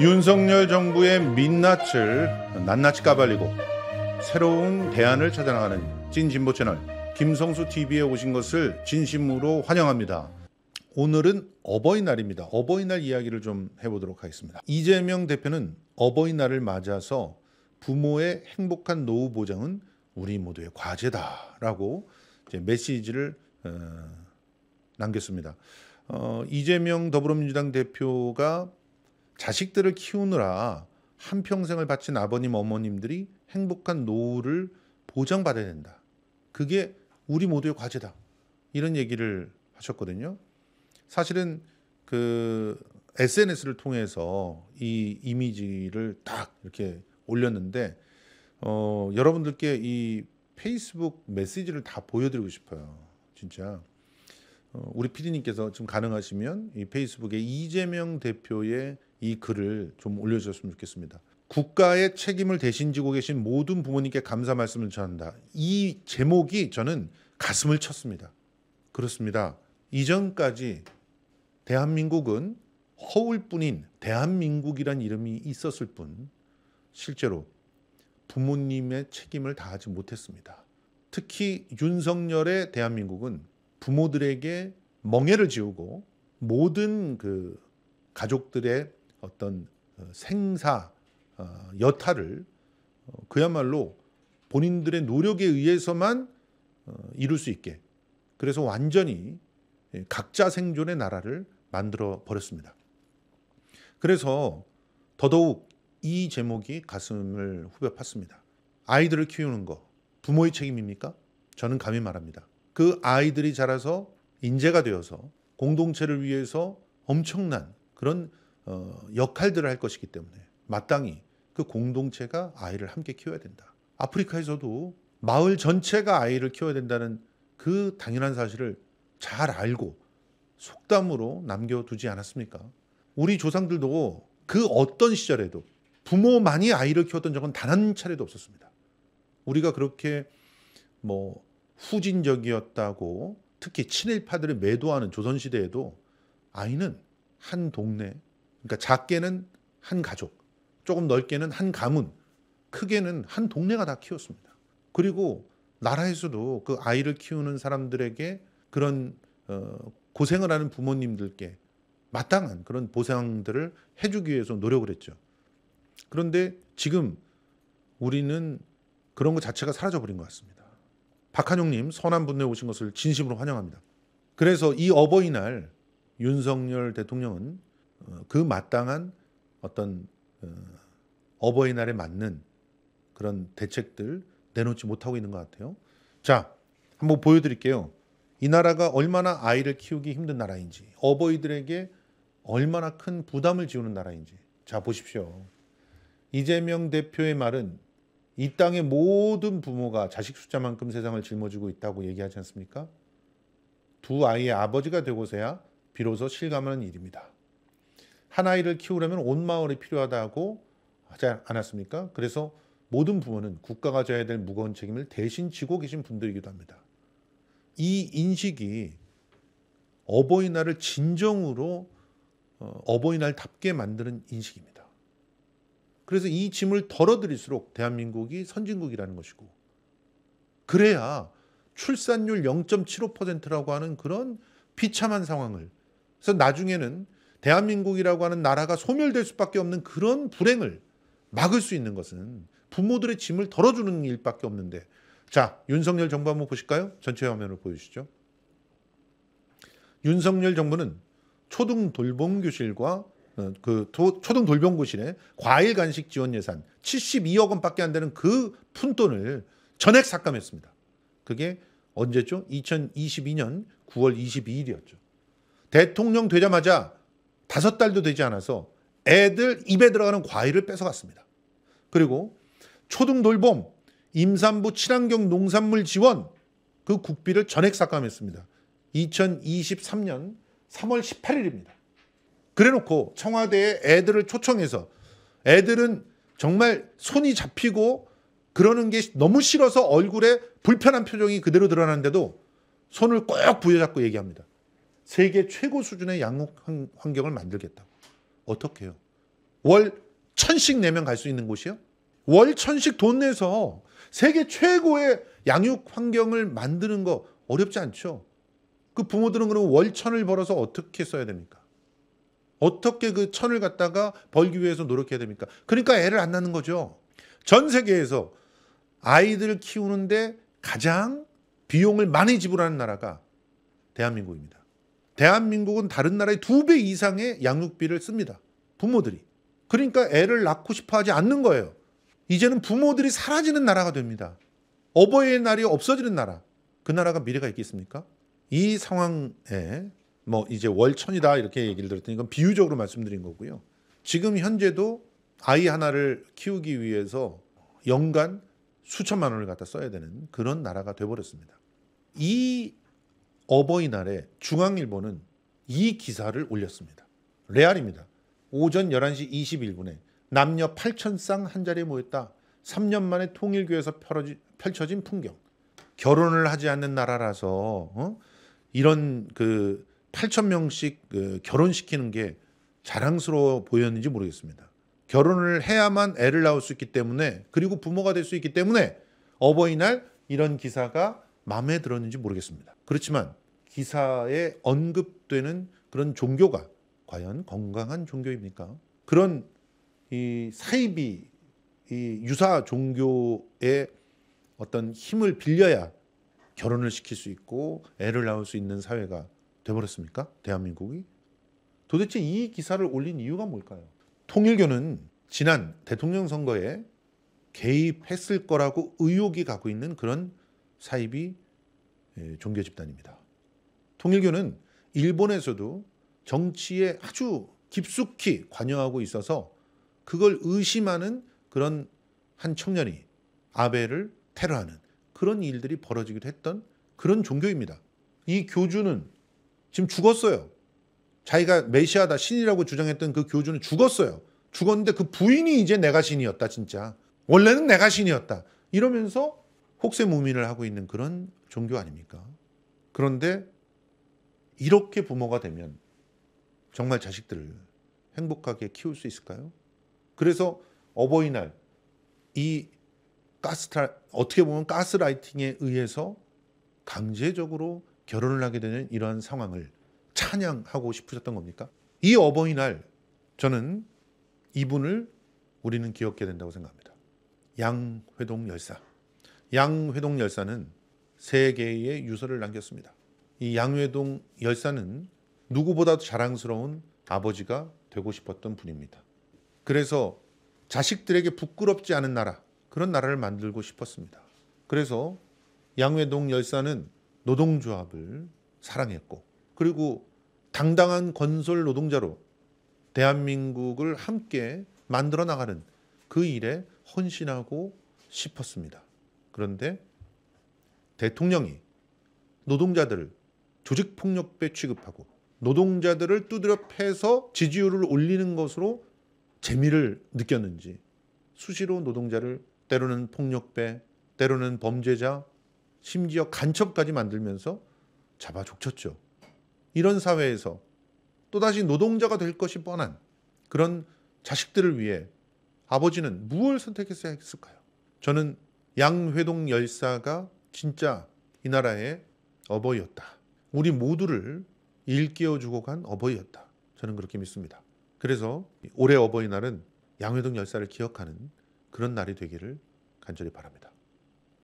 윤석열 정부의 민낯을 낱낱이 까발리고 새로운 대안을 찾아나가는 찐진보 채널 김성수 TV에 오신 것을 진심으로 환영합니다. 오늘은 어버이날입니다. 어버이날 이야기를 좀 해보도록 하겠습니다. 이재명 대표는 어버이날을 맞아서 부모의 행복한 노후 보장은 우리 모두의 과제다라고 메시지를 어, 남겼습니다. 어, 이재명 더불어민주당 대표가 자식들을 키우느라 한 평생을 바친 아버님 어머님들이 행복한 노후를 보장받아야 된다. 그게 우리 모두의 과제다. 이런 얘기를 하셨거든요. 사실은 그 SNS를 통해서 이 이미지를 딱 이렇게 올렸는데 어, 여러분들께 이 페이스북 메시지를 다 보여드리고 싶어요. 진짜 어, 우리 p d 님께서 지금 가능하시면 이 페이스북에 이재명 대표의 이 글을 좀 올려주셨으면 좋겠습니다. 국가의 책임을 대신 지고 계신 모든 부모님께 감사 말씀을 전한다. 이 제목이 저는 가슴을 쳤습니다. 그렇습니다. 이전까지 대한민국은 허울뿐인 대한민국이란 이름이 있었을 뿐 실제로 부모님의 책임을 다하지 못했습니다. 특히 윤석열의 대한민국은 부모들에게 멍해를 지우고 모든 그 가족들의 어떤 어, 생사 어, 여타를 어, 그야말로 본인들의 노력에 의해서만 이룰 수 있게 그래서 완전히 예, 각자 생존의 나라를 만들어 버렸습니다. 그래서 더더욱 이 제목이 가슴을 후벼 팠습니다. 아이들을 키우는 거 부모의 책임입니까? 저는 감히 말합니다. 그 아이들이 자라서 인재가 되어서 공동체를 위해서 엄청난 그런 어, 역할들을 할 것이기 때문에 마땅히 그 공동체가 아이를 함께 키워야 된다. 아프리카에서도 마을 전체가 아이를 키워야 된다는 그 당연한 사실을 잘 알고 속담으로 남겨두지 않았습니까? 우리 조상들도 그 어떤 시절에도 부모만이 아이를 키웠던 적은 단 한 차례도 없었습니다. 우리가 그렇게 뭐 후진적이었다고 특히 친일파들을 매도하는 조선시대에도 아이는 한 동네 그러니까 작게는 한 가족, 조금 넓게는 한 가문, 크게는 한 동네가 다 키웠습니다. 그리고 나라에서도 그 아이를 키우는 사람들에게 그런 어, 고생을 하는 부모님들께 마땅한 그런 보상들을 해주기 위해서 노력을 했죠. 그런데 지금 우리는 그런 것 자체가 사라져버린 것 같습니다. 박한용님 선한 분노에 오신 것을 진심으로 환영합니다. 그래서 이 어버이날 윤석열 대통령은 어, 그 마땅한 어떤 어, 어버이날에 맞는 그런 대책들 내놓지 못하고 있는 것 같아요. 자, 한번 보여드릴게요. 이 나라가 얼마나 아이를 키우기 힘든 나라인지, 어버이들에게 얼마나 큰 부담을 지우는 나라인지. 자, 보십시오. 이재명 대표의 말은 이 땅의 모든 부모가 자식 숫자만큼 세상을 짊어지고 있다고 얘기하지 않습니까? 두 아이의 아버지가 되고서야 비로소 실감하는 일입니다. 한 아이를 키우려면 온 마을이 필요하다고 하지 않았습니까? 그래서 모든 부모는 국가가 져야 될 무거운 책임을 대신 지고 계신 분들이기도 합니다. 이 인식이 어버이날을 진정으로 어, 어버이날답게 만드는 인식입니다. 그래서 이 짐을 덜어드릴수록 대한민국이 선진국이라는 것이고 그래야 출산율 0.75%라고 하는 그런 비참한 상황을 그래서 나중에는 대한민국이라고 하는 나라가 소멸될 수밖에 없는 그런 불행을 막을 수 있는 것은 부모들의 짐을 덜어주는 일밖에 없는데 자 윤석열 정부 한번 보실까요? 전체 화면을 보여주시죠. 윤석열 정부는 초등 돌봄교실과 어, 그 초등 돌봄교실에 과일 간식 지원 예산 72억 원밖에 안 되는 그 푼돈을 전액 삭감했습니다. 그게 언제죠? 2022년 9월 22일이었죠. 대통령 되자마자 다섯 달도 되지 않아서 애들 입에 들어가는 과일을 뺏어갔습니다. 그리고 초등 돌봄, 임산부 친환경 농산물 지원 그 국비를 전액 삭감했습니다. 2023년 3월 18일입니다. 그래놓고 청와대에 애들을 초청해서 애들은 정말 손이 잡히고 그러는 게 너무 싫어서 얼굴에 불편한 표정이 그대로 드러났는데도 손을 꼭 부여잡고 얘기합니다. 세계 최고 수준의 양육 환경을 만들겠다고. 어떻게 해요? 월 천씩 내면 갈 수 있는 곳이요? 월 천씩 돈 내서 세계 최고의 양육 환경을 만드는 거 어렵지 않죠? 그 부모들은 그럼 월 천을 벌어서 어떻게 써야 됩니까? 어떻게 그 천을 갖다가 벌기 위해서 노력해야 됩니까? 그러니까 애를 안 낳는 거죠. 전 세계에서 아이들을 키우는데 가장 비용을 많이 지불하는 나라가 대한민국입니다. 대한민국은 다른 나라의 두 배 이상의 양육비를 씁니다. 부모들이. 그러니까 애를 낳고 싶어 하지 않는 거예요. 이제는 부모들이 사라지는 나라가 됩니다. 어버이날이 의 없어지는 나라. 그 나라가 미래가 있겠습니까? 이 상황에 뭐 이제 월천이다 이렇게 얘기를 들었더니 이건 비유적으로 말씀드린 거고요. 지금 현재도 아이 하나를 키우기 위해서 연간 수천만 원을 갖다 써야 되는 그런 나라가 돼버렸습니다. 이 어버이날에 중앙일보는 이 기사를 올렸습니다. 레알입니다. 오전 11시 21분에 남녀 8천쌍 한자리에 모였다. 3년 만에 통일교에서 펼쳐진 풍경. 결혼을 하지 않는 나라라서 어? 이런 그 8천 명씩 그 결혼시키는 게 자랑스러워 보였는지 모르겠습니다. 결혼을 해야만 애를 낳을 수 있기 때문에 그리고 부모가 될 수 있기 때문에 어버이날 이런 기사가 마음에 들었는지 모르겠습니다. 그렇지만 기사에 언급되는 그런 종교가 과연 건강한 종교입니까? 그런 이 사이비 이 유사 종교의 어떤 힘을 빌려야 결혼을 시킬 수 있고 애를 낳을 수 있는 사회가 되버렸습니까 대한민국이 도대체 이 기사를 올린 이유가 뭘까요? 통일교는 지난 대통령 선거에 개입했을 거라고 의혹이 가고 있는 그런 사이비 예, 종교 집단입니다. 통일교는 일본에서도 정치에 아주 깊숙이 관여하고 있어서 그걸 의심하는 그런 한 청년이 아베를 테러하는 그런 일들이 벌어지기도 했던 그런 종교입니다. 이 교주는 지금 죽었어요. 자기가 메시아다 신이라고 주장했던 그 교주는 죽었어요. 죽었는데 그 부인이 이제 내가 신이었다 진짜. 원래는 내가 신이었다. 이러면서 혹세무민을 하고 있는 그런 종교 아닙니까? 그런데 이렇게 부모가 되면 정말 자식들을 행복하게 키울 수 있을까요? 그래서 어버이날 이 가스 어떻게 보면 가스라이팅에 의해서 강제적으로 결혼을 하게 되는 이러한 상황을 찬양하고 싶으셨던 겁니까? 이 어버이날 저는 이분을 우리는 기억해야 된다고 생각합니다. 양회동 열사. 양회동 열사는 세 개의 유서를 남겼습니다. 이 양회동 열사는 누구보다도 자랑스러운 아버지가 되고 싶었던 분입니다. 그래서 자식들에게 부끄럽지 않은 나라, 그런 나라를 만들고 싶었습니다. 그래서 양회동 열사는 노동조합을 사랑했고, 그리고 당당한 건설 노동자로 대한민국을 함께 만들어 나가는 그 일에 헌신하고 싶었습니다. 그런데 대통령이 노동자들을 조직폭력배 취급하고 노동자들을 두드려 패서 지지율을 올리는 것으로 재미를 느꼈는지 수시로 노동자를 때로는 폭력배, 때로는 범죄자, 심지어 간첩까지 만들면서 잡아 족쳤죠. 이런 사회에서 또다시 노동자가 될 것이 뻔한 그런 자식들을 위해 아버지는 무엇을 선택했어야 했을까요? 저는 양회동 열사가 진짜 이 나라의 어버이였다. 우리 모두를 일깨워주고 간 어버이였다. 저는 그렇게 믿습니다. 그래서 올해 어버이날은 양회동 열사를 기억하는 그런 날이 되기를 간절히 바랍니다.